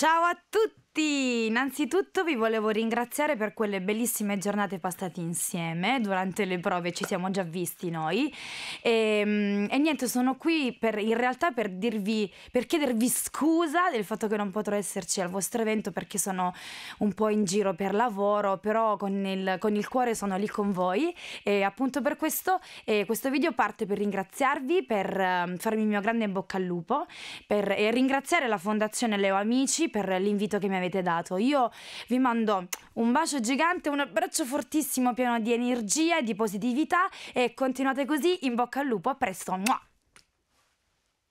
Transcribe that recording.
Ciao a tutti! innanzitutto vi volevo ringraziare per quelle bellissime giornate passate insieme, durante le prove ci siamo già visti noi e, ehm, e niente, sono qui per, in realtà per, dirvi, per chiedervi scusa del fatto che non potrò esserci al vostro evento perché sono un po' in giro per lavoro, però con il, con il cuore sono lì con voi e appunto per questo eh, questo video parte per ringraziarvi, per eh, farmi il mio grande bocca al lupo per, e ringraziare la Fondazione Leo Amici per l'invito che mi avete dato. Io io vi mando un bacio gigante, un abbraccio fortissimo pieno di energia, di positività e continuate così, in bocca al lupo, a presto! Muah!